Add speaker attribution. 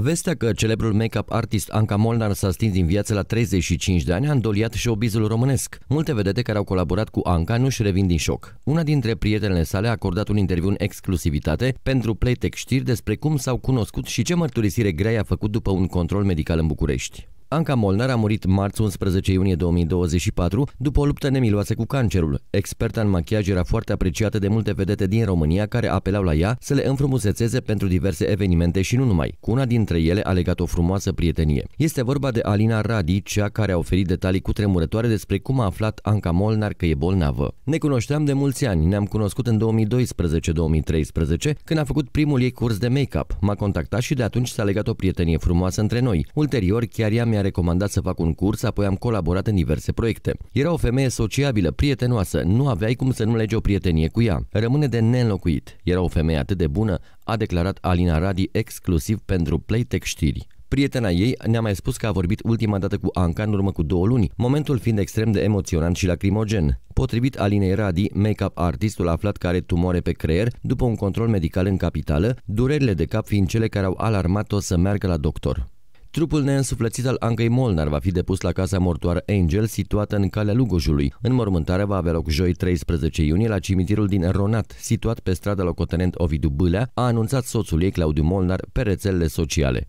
Speaker 1: Vestea că celebrul make-up artist Anca Molnar s-a stins din viață la 35 de ani a îndoliat și obizul românesc. Multe vedete care au colaborat cu Anca nu-și revin din șoc. Una dintre prietenele sale a acordat un interviu în exclusivitate pentru Playtech Știri despre cum s-au cunoscut și ce mărturisire grea a făcut după un control medical în București. Anca Molnar a murit marți 11 iunie 2024 după o luptă nemiloasă cu cancerul. Experta în machiaj era foarte apreciată de multe vedete din România care apelau la ea să le înfrumusețeze pentru diverse evenimente și nu numai. Cu una dintre ele a legat o frumoasă prietenie. Este vorba de Alina Radi, cea care a oferit detalii cu tremurătoare despre cum a aflat Anca Molnar că e bolnavă. Ne cunoșteam de mulți ani, ne-am cunoscut în 2012-2013 când a făcut primul ei curs de make-up. M-a contactat și de atunci s-a legat o prietenie frumoasă între noi. Ulterior, chiar ea mi mi-a recomandat să fac un curs, apoi am colaborat în diverse proiecte. Era o femeie sociabilă, prietenoasă, nu aveai cum să nu lege o prietenie cu ea. Rămâne de neînlocuit. Era o femeie atât de bună, a declarat Alina Radi exclusiv pentru Playtech Știri. Prietena ei ne-a mai spus că a vorbit ultima dată cu Anca în urmă cu două luni, momentul fiind extrem de emoționant și lacrimogen. Potrivit Alinei Radi, make-up artistul aflat care tumore pe creier după un control medical în capitală, durerile de cap fiind cele care au alarmat-o să meargă la doctor. Trupul neînsuflățit al Ancăi Molnar va fi depus la Casa Mortoară Angel, situată în calea Lugojului. În mormântare va avea loc joi 13 iunie la cimitirul din Ronat, situat pe strada locotenent Ovidu Bâlea, a anunțat soțul ei Claudiu Molnar pe rețelele sociale.